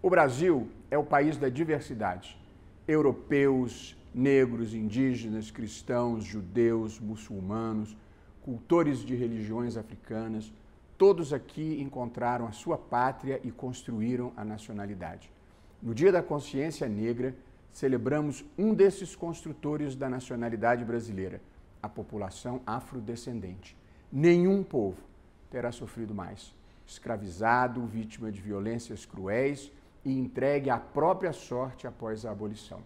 O Brasil é o país da diversidade. Europeus, negros, indígenas, cristãos, judeus, muçulmanos, cultores de religiões africanas, todos aqui encontraram a sua pátria e construíram a nacionalidade. No Dia da Consciência Negra, celebramos um desses construtores da nacionalidade brasileira, a população afrodescendente. Nenhum povo terá sofrido mais. Escravizado, vítima de violências cruéis, e entregue à própria sorte após a abolição.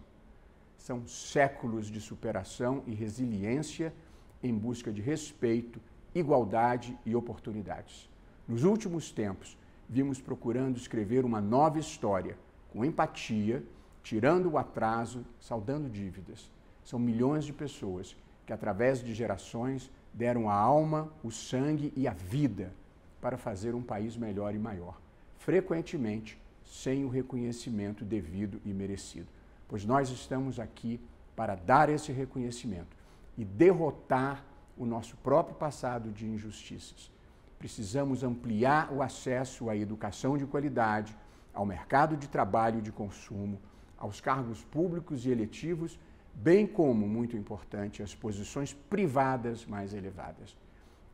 São séculos de superação e resiliência em busca de respeito, igualdade e oportunidades. Nos últimos tempos, vimos procurando escrever uma nova história, com empatia, tirando o atraso, saudando dívidas. São milhões de pessoas que, através de gerações, deram a alma, o sangue e a vida para fazer um país melhor e maior. Frequentemente, sem o reconhecimento devido e merecido. Pois nós estamos aqui para dar esse reconhecimento e derrotar o nosso próprio passado de injustiças. Precisamos ampliar o acesso à educação de qualidade, ao mercado de trabalho e de consumo, aos cargos públicos e eletivos, bem como, muito importante, às posições privadas mais elevadas.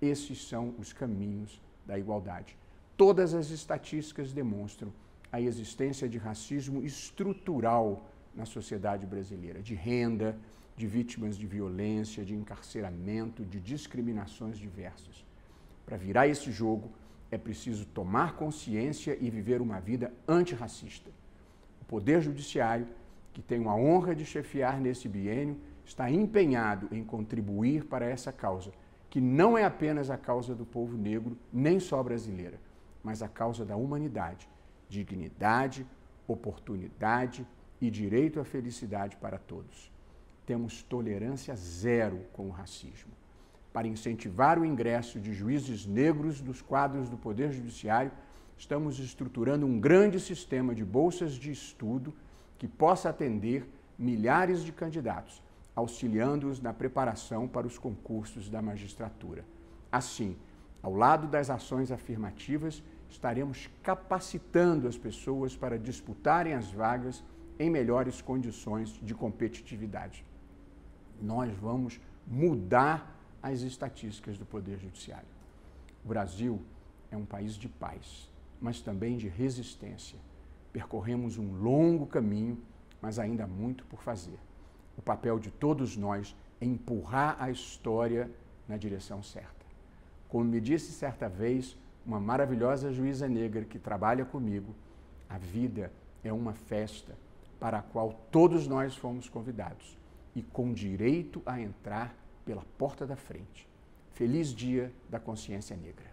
Esses são os caminhos da igualdade. Todas as estatísticas demonstram a existência de racismo estrutural na sociedade brasileira, de renda, de vítimas de violência, de encarceramento, de discriminações diversas. Para virar esse jogo, é preciso tomar consciência e viver uma vida antirracista. O Poder Judiciário, que tenho a honra de chefiar nesse biênio, está empenhado em contribuir para essa causa, que não é apenas a causa do povo negro, nem só brasileira, mas a causa da humanidade dignidade, oportunidade e direito à felicidade para todos. Temos tolerância zero com o racismo. Para incentivar o ingresso de juízes negros dos quadros do Poder Judiciário, estamos estruturando um grande sistema de bolsas de estudo que possa atender milhares de candidatos, auxiliando-os na preparação para os concursos da magistratura. Assim, ao lado das ações afirmativas, estaremos capacitando as pessoas para disputarem as vagas em melhores condições de competitividade. Nós vamos mudar as estatísticas do Poder Judiciário. O Brasil é um país de paz, mas também de resistência. Percorremos um longo caminho, mas ainda há muito por fazer. O papel de todos nós é empurrar a história na direção certa. Como me disse certa vez uma maravilhosa juíza negra que trabalha comigo, a vida é uma festa para a qual todos nós fomos convidados e com direito a entrar pela porta da frente. Feliz Dia da Consciência Negra.